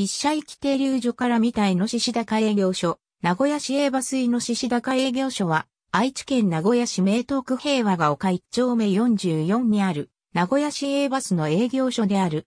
一社駅停留所から見たイノ市高営業所、名古屋市営バスイノ市高営業所は、愛知県名古屋市名東区平和が丘1丁目44にある、名古屋市営バスの営業所である。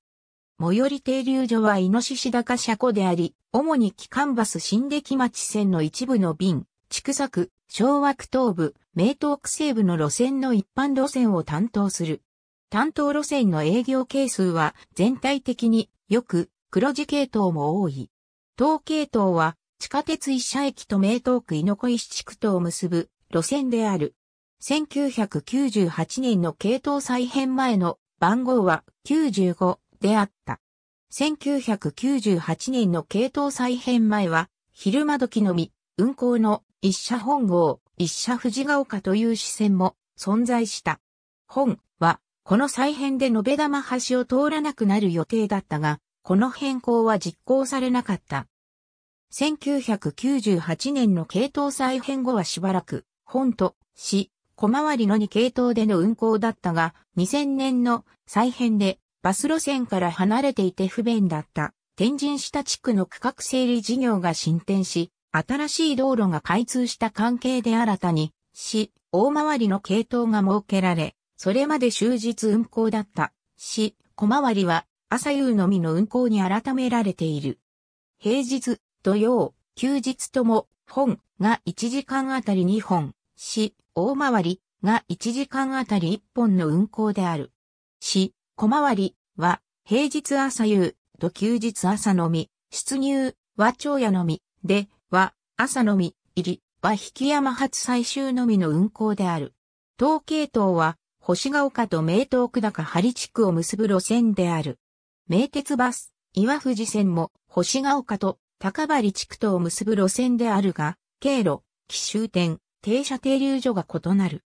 最寄り停留所はイノシシ高車庫であり、主に機関バス新出町線の一部の便、畜作、昭和区東部、名東区西部の路線の一般路線を担当する。担当路線の営業係数は全体的によく黒字系統も多い。東系統は地下鉄一社駅と名東区猪子石地区とを結ぶ路線である。1998年の系統再編前の番号は95であった。1998年の系統再編前は昼間時のみ運行の一社本号、一社藤ヶ丘という支線も存在した。本はこの再編で延べ玉橋を通らなくなる予定だったが、この変更は実行されなかった。1998年の系統再編後はしばらく、本と、市、小回りの2系統での運行だったが、2000年の再編でバス路線から離れていて不便だった天神下地区の区画整理事業が進展し、新しい道路が開通した関係で新たに、市、大回りの系統が設けられ、それまで終日運行だった、市、小回りは朝夕のみの運行に改められている。平日、土曜、休日とも、本が1時間あたり2本、市、大回りが1時間あたり1本の運行である。市、小回りは、平日朝夕と休日朝のみ、出入は長夜のみ、で、は、朝のみ、入り、は引山発最終のみの運行である。東計等は、星ヶ丘と名東区高張地区を結ぶ路線である。名鉄バス、岩藤線も星ヶ丘と高張地区とを結ぶ路線であるが、経路、奇襲点、停車停留所が異なる。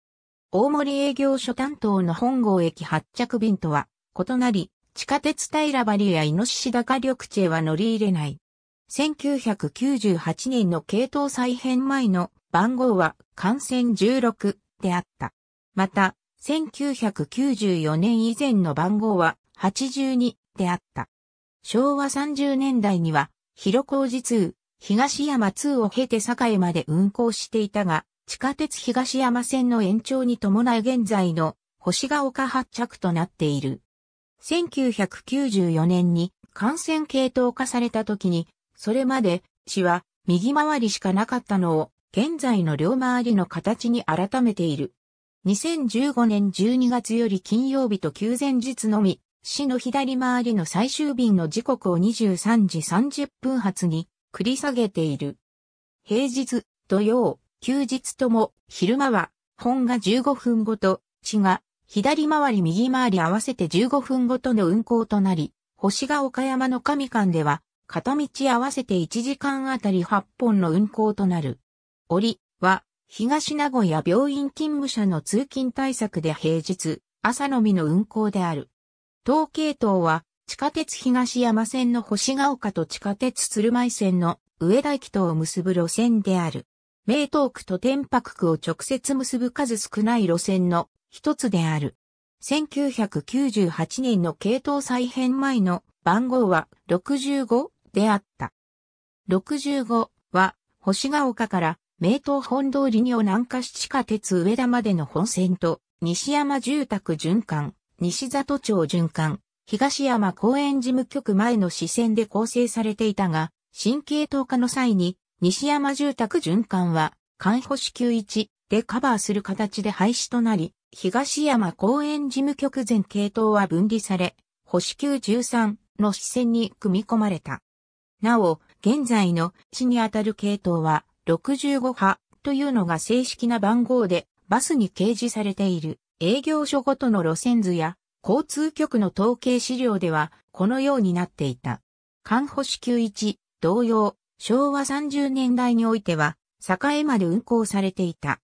大森営業所担当の本郷駅発着便とは異なり、地下鉄平張やイノシシ高緑地へは乗り入れない。1998年の系統再編前の番号は幹線16であった。また、1994年以前の番号は82であった。昭和30年代には、広小路通、東山通を経て堺まで運行していたが、地下鉄東山線の延長に伴い現在の星ヶ丘発着となっている。1994年に感染系統化された時に、それまで市は右回りしかなかったのを、現在の両回りの形に改めている。2015年12月より金曜日と休前日のみ、市の左回りの最終便の時刻を23時30分発に繰り下げている。平日、土曜、休日とも昼間は本が15分ごと、市が左回り右回り合わせて15分ごとの運行となり、星が岡山の神館では片道合わせて1時間あたり8本の運行となる。折は東名古屋病院勤務者の通勤対策で平日、朝のみの運行である。東系統は、地下鉄東山線の星ヶ丘と地下鉄鶴舞線の上田駅とを結ぶ路線である。名東区と天白区を直接結ぶ数少ない路線の一つである。1998年の系統再編前の番号は65であった。65は星ヶ丘から名東本通りにを南下し地下鉄上田までの本線と西山住宅循環西里町循環、東山公園事務局前の支線で構成されていたが、新系統化の際に、西山住宅循環は、環保支給1でカバーする形で廃止となり、東山公園事務局全系統は分離され、保守級13の支線に組み込まれた。なお、現在の市にあたる系統は65派というのが正式な番号でバスに掲示されている。営業所ごとの路線図や交通局の統計資料ではこのようになっていた。関保支給1同様、昭和30年代においては、栄まで運行されていた。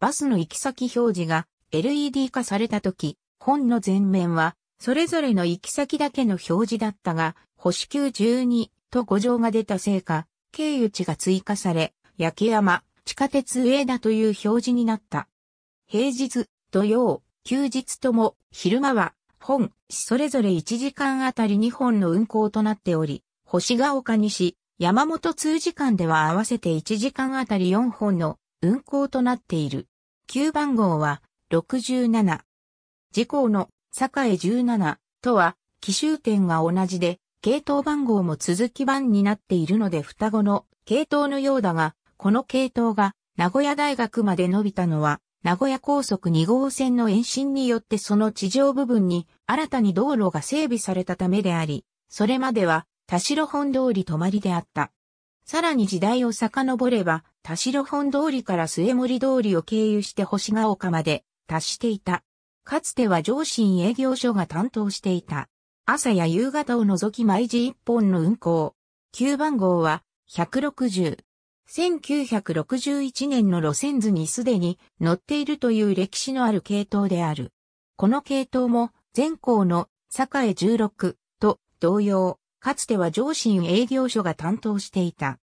バスの行き先表示が LED 化された時、本の前面は、それぞれの行き先だけの表示だったが、保守級12と五条が出たせいか、経由地が追加され、焼山、地下鉄上田という表示になった。平日、土曜、休日とも、昼間は、本、それぞれ1時間あたり2本の運行となっており、星ヶ丘西、山本通時間では合わせて1時間あたり4本の運行となっている。9番号は67。時項の栄17とは、奇襲点が同じで、系統番号も続き番になっているので双子の系統のようだが、この系統が名古屋大学まで伸びたのは名古屋高速2号線の延伸によってその地上部分に新たに道路が整備されたためであり、それまでは田代本通り止まりであった。さらに時代を遡れば、田代本通りから末森通りを経由して星ヶ丘まで達していた。かつては上信営業所が担当していた。朝や夕方を除き毎時一本の運行。9番号は160、1961年の路線図にすでに乗っているという歴史のある系統である。この系統も前項の栄16と同様、かつては上信営業所が担当していた。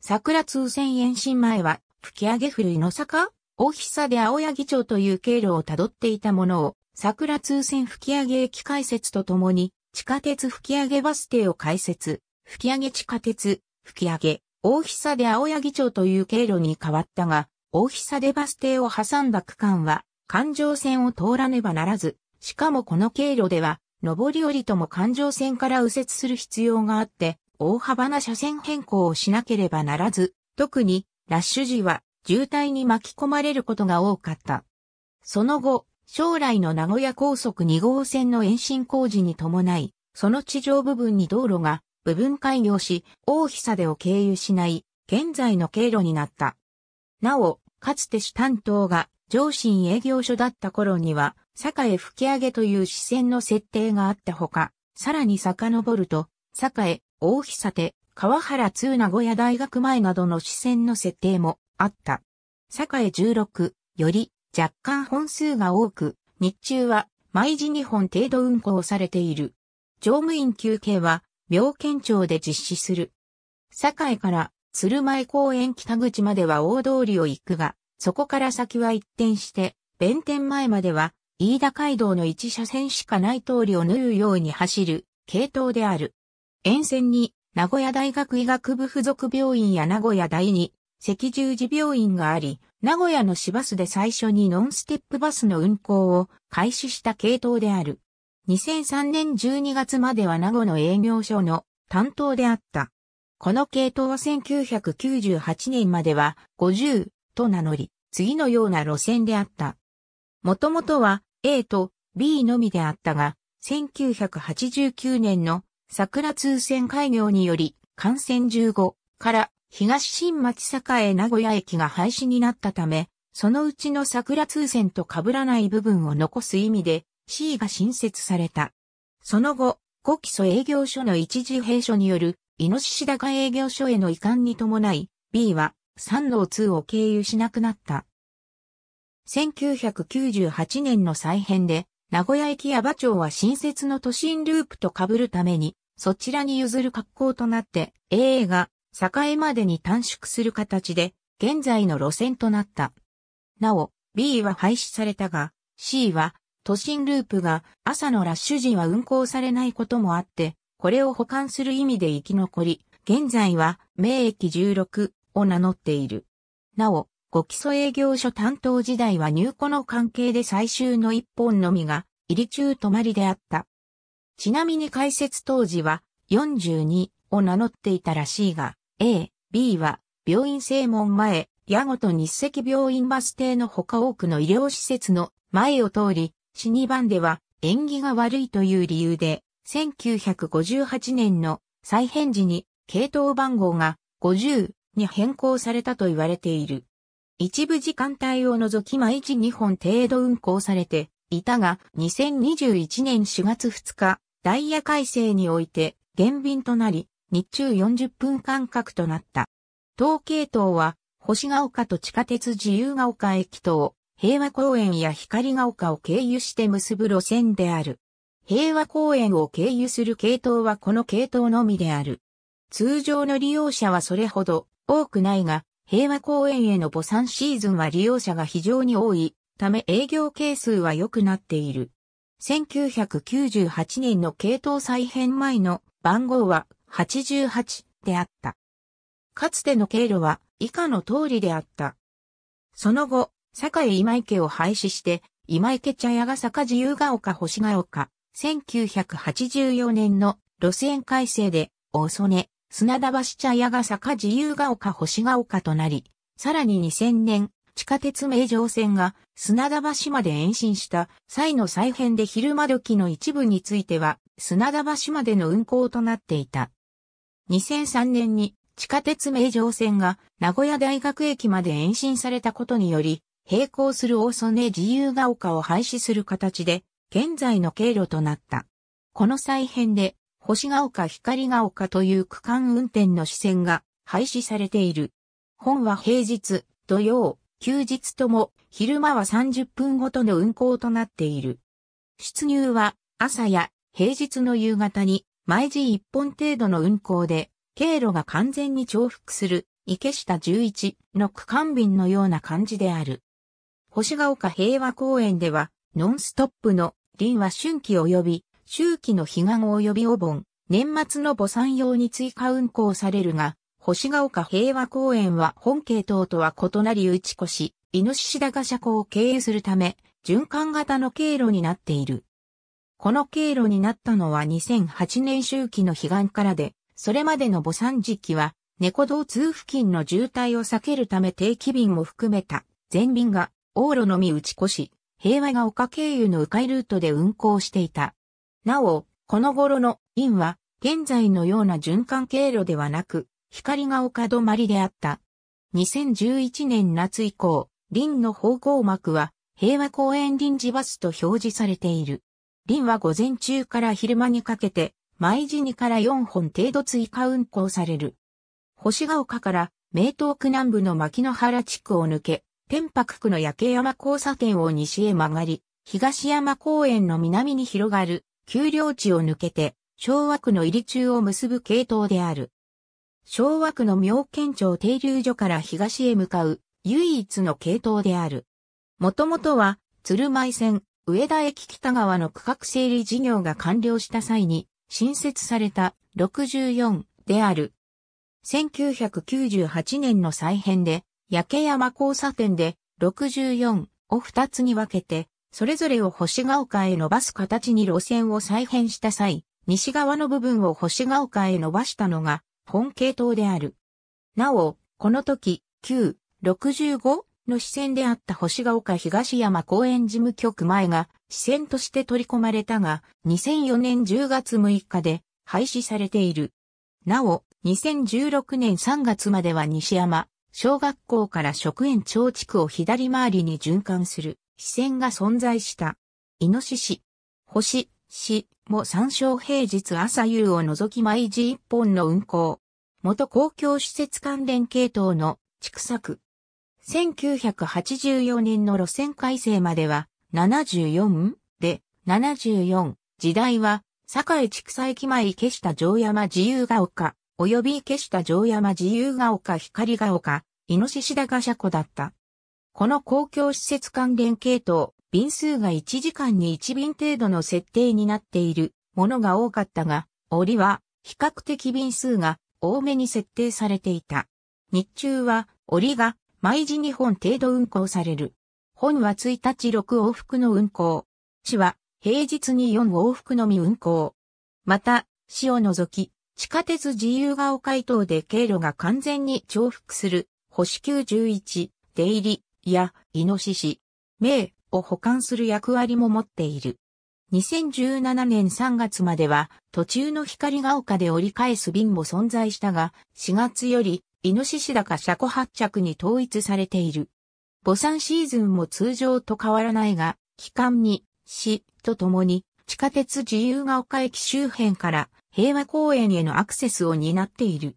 桜通線延伸前は吹上古いの坂大久で青柳町という経路をたどっていたものを桜通線吹上駅開設とともに地下鉄吹上バス停を開設、吹上地下鉄、吹上、大久で青柳町という経路に変わったが、大久でバス停を挟んだ区間は、環状線を通らねばならず、しかもこの経路では、上り降りとも環状線から右折する必要があって、大幅な車線変更をしなければならず、特にラッシュ時は渋滞に巻き込まれることが多かった。その後、将来の名古屋高速2号線の延伸工事に伴い、その地上部分に道路が部分開業し、大久でを経由しない、現在の経路になった。なお、かつて主担当が上信営業所だった頃には、栄吹上という視線の設定があったほか、さらに遡ると、栄、大久手、川原通名古屋大学前などの視線の設定もあった。栄16より若干本数が多く、日中は毎時2本程度運行されている。乗務員休憩は妙見町で実施する。堺から鶴舞公園北口までは大通りを行くが、そこから先は一転して、弁天前までは、飯田街道の一車線しかない通りを縫うように走る、系統である。沿線に、名古屋大学医学部附属病院や名古屋第二、赤十字病院があり、名古屋の市バスで最初にノンステップバスの運行を開始した系統である。2003年12月までは名護の営業所の担当であった。この系統は1998年までは50と名乗り、次のような路線であった。もともとは A と B のみであったが、1989年の桜通線開業により、幹線15から東新町栄名古屋駅が廃止になったため、そのうちの桜通線と被らない部分を残す意味で、C が新設された。その後、ご基礎営業所の一時閉所による、イノシシ高営業所への移管に伴い、B は、3王2を経由しなくなった。1998年の再編で、名古屋駅矢場町は新設の都心ループと被るために、そちらに譲る格好となって、AA が、栄までに短縮する形で、現在の路線となった。なお、B は廃止されたが、C は都心ループが朝のラッシュ時は運行されないこともあって、これを保管する意味で生き残り、現在は名駅16を名乗っている。なお、ご基礎営業所担当時代は入庫の関係で最終の一本のみが入り中止まりであった。ちなみに開設当時は42を名乗っていたらしいが、A、B は病院正門前、矢後と日赤病院バス停の他多くの医療施設の前を通り、死に番では縁起が悪いという理由で、1958年の再編時に系統番号が50に変更されたと言われている。一部時間帯を除き毎日2本程度運行されていたが、2021年4月2日、ダイヤ改正において減便となり、日中40分間隔となった。当系統は、星ヶ丘と地下鉄自由が丘駅等、平和公園や光が丘を経由して結ぶ路線である。平和公園を経由する系統はこの系統のみである。通常の利用者はそれほど多くないが、平和公園への母産シーズンは利用者が非常に多いため営業係数は良くなっている。1998年の系統再編前の番号は88であった。かつての経路は以下の通りであった。その後、坂井今池を廃止して、今池茶屋が坂自由が丘星が丘、1984年の路線改正で、大曽根、砂田橋茶屋が坂自由が丘星が丘となり、さらに2000年、地下鉄名城線が砂田橋まで延伸した際の再編で昼間時の一部については砂田橋までの運行となっていた。2003年に地下鉄名城線が名古屋大学駅まで延伸されたことにより、並行する大曽根自由が丘を廃止する形で、現在の経路となった。この再編で、星が丘光が丘という区間運転の支線が廃止されている。本は平日、土曜、休日とも昼間は30分ごとの運行となっている。出入は朝や平日の夕方に毎時1本程度の運行で、経路が完全に重複する池下11の区間便のような感じである。星ヶ丘平和公園では、ノンストップの林は春季及び、秋季の悲願及びお盆、年末の母産用に追加運行されるが、星ヶ丘平和公園は本系統とは異なり打ち越し、イノシシダガ車庫を経営するため、循環型の経路になっている。この経路になったのは2008年周期の彼岸からで、それまでの母産時期は、猫道通付近の渋滞を避けるため定期便も含めた、全便が往路のみ打ち越し、平和が丘経由の迂回ルートで運行していた。なお、この頃のインは、現在のような循環経路ではなく、光が丘止まりであった。2011年夏以降、林の方向幕は、平和公園臨時バスと表示されている。林は午前中から昼間にかけて、毎時にから4本程度追加運行される。星ヶ丘から、名東区南部の牧野原地区を抜け、天白区の焼山交差点を西へ曲がり、東山公園の南に広がる、丘陵地を抜けて、昭和区の入り中を結ぶ系統である。昭和区の妙見町停留所から東へ向かう、唯一の系統である。もともとは、鶴舞線、上田駅北側の区画整理事業が完了した際に、新設された64である。1998年の再編で、焼山交差点で64を2つに分けて、それぞれを星ヶ丘へ伸ばす形に路線を再編した際、西側の部分を星ヶ丘へ伸ばしたのが本系統である。なお、この時、旧65の支線であった星ヶ丘東山公園事務局前が支線として取り込まれたが、2004年10月6日で廃止されている。なお、2016年3月までは西山、小学校から職員町地区を左回りに循環する支線が存在した。イノシシ、星、市も参照平日朝夕を除き毎時一本の運行。元公共施設関連系統の畜作。1984年の路線改正までは74で74時代は堺畜産駅前池下城山自由が丘及び池下城山自由が丘光が丘、猪だが車庫だった。この公共施設関連系統、便数が1時間に1便程度の設定になっているものが多かったが、折は比較的便数が多めに設定されていた。日中は折が毎時2本程度運行される。本は1日6往復の運行。市は平日に4往復のみ運行。また、市を除き、地下鉄自由が丘伊東で経路が完全に重複する、星級11、出入り、や、イノシシ、名を保管する役割も持っている。2017年3月までは途中の光が丘で折り返す便も存在したが、4月よりイノシシ高車庫発着に統一されている。母産シーズンも通常と変わらないが、期間に、市とともに地下鉄自由が丘駅周辺から平和公園へのアクセスを担っている。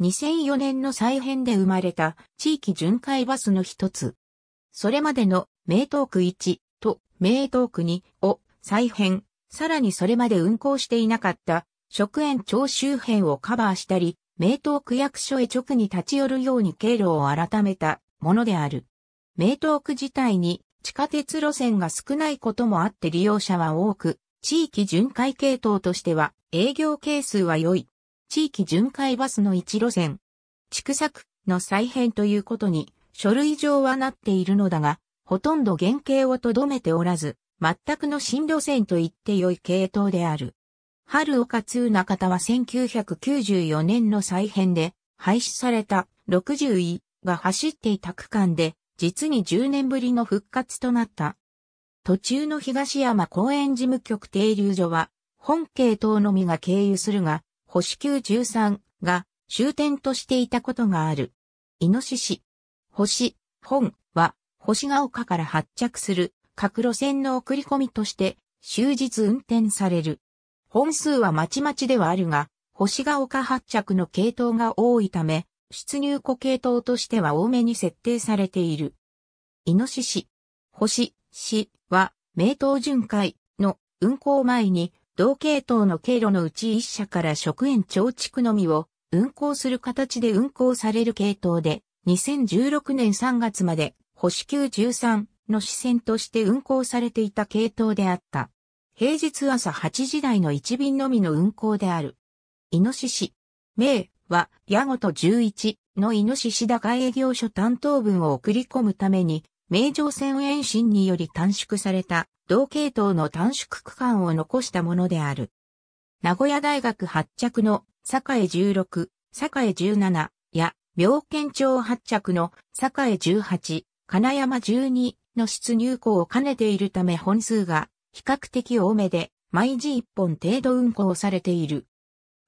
2004年の再編で生まれた地域巡回バスの一つ。それまでの名東区1と名東区2を再編、さらにそれまで運行していなかった職園長周辺をカバーしたり、名東区役所へ直に立ち寄るように経路を改めたものである。名東区自体に地下鉄路線が少ないこともあって利用者は多く、地域巡回系統としては営業係数は良い。地域巡回バスの1路線。畜作の再編ということに書類上はなっているのだが、ほとんど原型をとどめておらず、全くの新路線と言って良い系統である。春岡通中田は1994年の再編で廃止された60位が走っていた区間で実に10年ぶりの復活となった。途中の東山公園事務局停留所は、本系統のみが経由するが、星守級13が終点としていたことがある。イノシシ、星、本は、星が丘から発着する各路線の送り込みとして、終日運転される。本数はまちまちではあるが、星が丘発着の系統が多いため、出入庫系統としては多めに設定されている。イノシシ、星、し、名東巡回の運行前に、同系統の経路のうち一社から職員町地のみを運行する形で運行される系統で、2016年3月まで保守級13の支線として運行されていた系統であった。平日朝8時台の1便のみの運行である。イノシシ。名は、矢ごと11のイノシシ高営業所担当分を送り込むために、名城線延伸により短縮された同系統の短縮区間を残したものである。名古屋大学発着の栄16、栄17や妙見町発着の栄18、金山12の出入港を兼ねているため本数が比較的多めで毎時1本程度運行されている。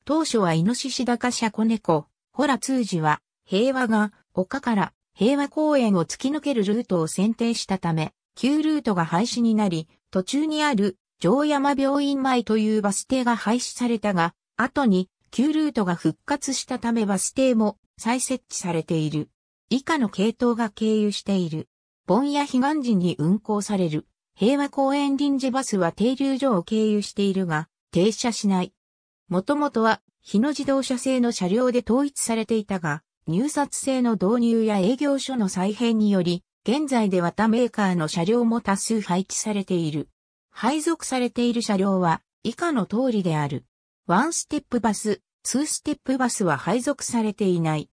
当初はイノシシ高コ子猫、ホラ通じは平和が丘から平和公園を突き抜けるルートを選定したため、旧ルートが廃止になり、途中にある城山病院前というバス停が廃止されたが、後に旧ルートが復活したためバス停も再設置されている。以下の系統が経由している。盆や彼岸時に運行される平和公園臨時バスは停留所を経由しているが、停車しない。もともとは日野自動車製の車両で統一されていたが、入札制の導入や営業所の再編により、現在では他メーカーの車両も多数配置されている。配属されている車両は以下の通りである。ワンステップバス、ツーステップバスは配属されていない。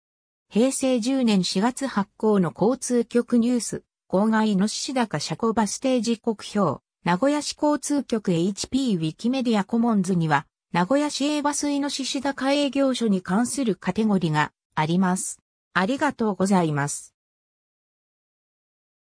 平成10年4月発行の交通局ニュース、郊外のだか車庫バス停時刻表、名古屋市交通局 HP ウィキメディアコモンズには、名古屋市営バスイノシシ高営業所に関するカテゴリがあります。ありがとうございます。